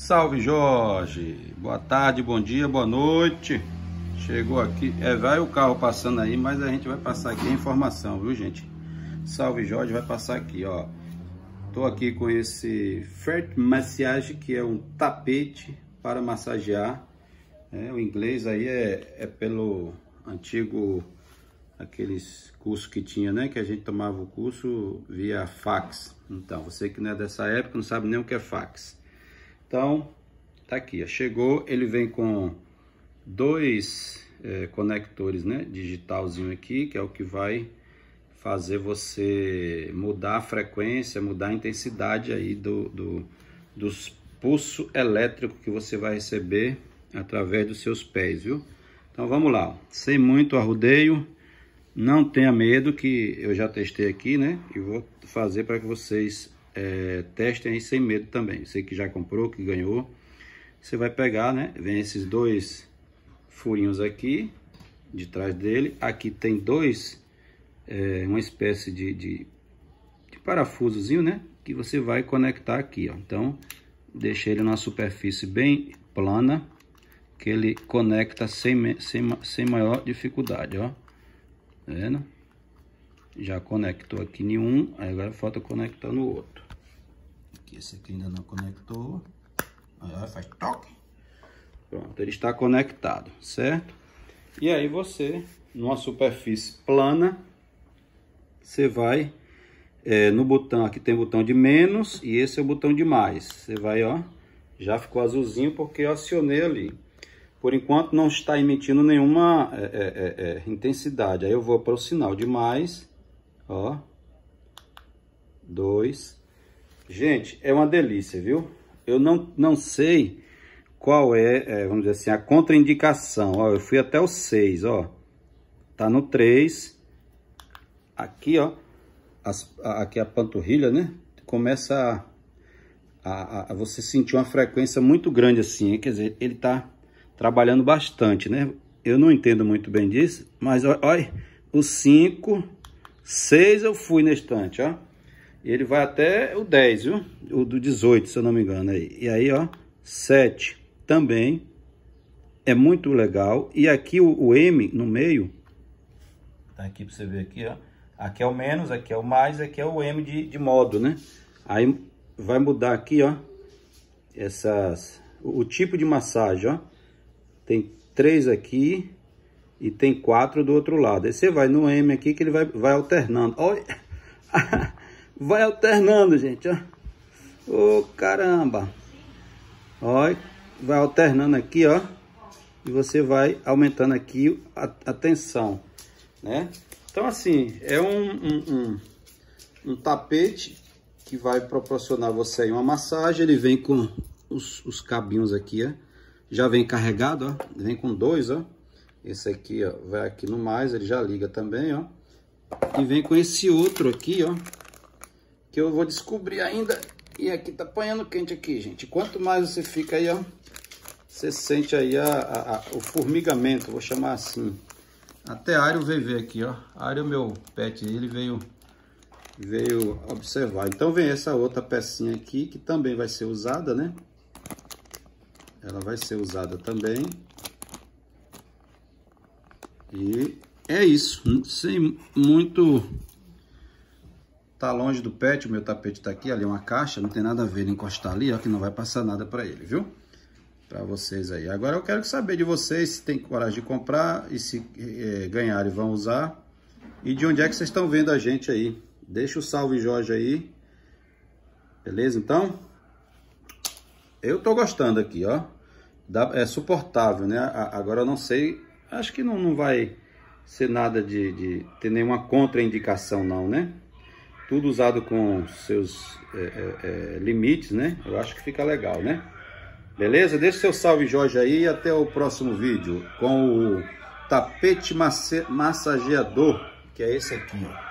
Salve Jorge, boa tarde, bom dia, boa noite. Chegou aqui, é, vai o carro passando aí, mas a gente vai passar aqui a informação, viu gente? Salve Jorge, vai passar aqui, ó. Tô aqui com esse Fert Massage, que é um tapete para massagear. É, o inglês aí é, é pelo antigo, aqueles cursos que tinha, né? Que a gente tomava o curso via fax. Então, você que não é dessa época não sabe nem o que é fax. Então, tá aqui, chegou, ele vem com dois é, conectores, né, digitalzinho aqui, que é o que vai fazer você mudar a frequência, mudar a intensidade aí do, do, dos pulso elétrico que você vai receber através dos seus pés, viu? Então vamos lá, sem muito arrudeio, não tenha medo que eu já testei aqui, né? E vou fazer para que vocês é, testem aí sem medo também. Você que já comprou, que ganhou, você vai pegar, né? Vem esses dois furinhos aqui, de trás dele. Aqui tem dois, é, uma espécie de, de, de parafusozinho, né? Que você vai conectar aqui, ó. Então, deixa ele numa superfície bem plana, que ele conecta sem, sem, sem maior dificuldade, ó. Tá vendo? Já conectou aqui em um, agora falta conectar no outro. Aqui, esse aqui ainda não conectou. Aí faz toque. Pronto, ele está conectado, certo? E aí você, numa superfície plana, você vai é, no botão, aqui tem o botão de menos e esse é o botão de mais. Você vai, ó, já ficou azulzinho porque eu acionei ali. Por enquanto não está emitindo nenhuma é, é, é, é intensidade. Aí eu vou para o sinal de mais, ó, 2, Gente, é uma delícia, viu? Eu não, não sei qual é, é vamos dizer assim, a contraindicação. Ó, eu fui até o 6, ó. Tá no 3. Aqui, ó. As, a, aqui a panturrilha, né? Começa a, a, a, você sentir uma frequência muito grande assim. Hein? Quer dizer, ele tá trabalhando bastante, né? Eu não entendo muito bem disso, mas olha, o 5, 6 eu fui na estante, ó ele vai até o 10, viu? O do 18, se eu não me engano. Aí. E aí, ó, 7 também é muito legal. E aqui o, o M no meio, tá aqui para você ver aqui, ó. Aqui é o menos, aqui é o mais, aqui é o M de, de modo, né? Aí vai mudar aqui, ó, essas, o, o tipo de massagem, ó. Tem três aqui e tem quatro do outro lado. Aí você vai no M aqui que ele vai, vai alternando. Olha... Vai alternando, gente, ó. Ô, oh, caramba. Ó, vai alternando aqui, ó. E você vai aumentando aqui a, a tensão, né? Então, assim, é um, um, um, um tapete que vai proporcionar você uma massagem. Ele vem com os, os cabinhos aqui, ó. Já vem carregado, ó. Vem com dois, ó. Esse aqui, ó, vai aqui no mais, ele já liga também, ó. E vem com esse outro aqui, ó, que eu vou descobrir ainda. E aqui tá apanhando quente aqui, gente. Quanto mais você fica aí, ó, você sente aí a, a, a, o formigamento, vou chamar assim. Até área veio ver aqui, ó. o é meu pet, ele veio, veio observar. Então vem essa outra pecinha aqui, que também vai ser usada, né? Ela vai ser usada também. E é isso, sem muito Tá longe do pet, o meu tapete tá aqui, ali é uma caixa, não tem nada a ver ele encostar ali, ó, que não vai passar nada para ele, viu? Para vocês aí. Agora eu quero saber de vocês se tem coragem de comprar e se é, eh, eh, ganharem vão usar. E de onde é que vocês estão vendo a gente aí. Deixa o salve Jorge aí. Beleza, então? Eu tô gostando aqui, ó. Dá, é suportável, né? A, agora eu não sei, acho que não, não vai ser nada de, de ter nenhuma contraindicação não, né? tudo usado com seus é, é, é, limites, né? Eu acho que fica legal, né? Beleza? Deixe seu salve, Jorge, aí e até o próximo vídeo com o tapete massageador, que é esse aqui, ó.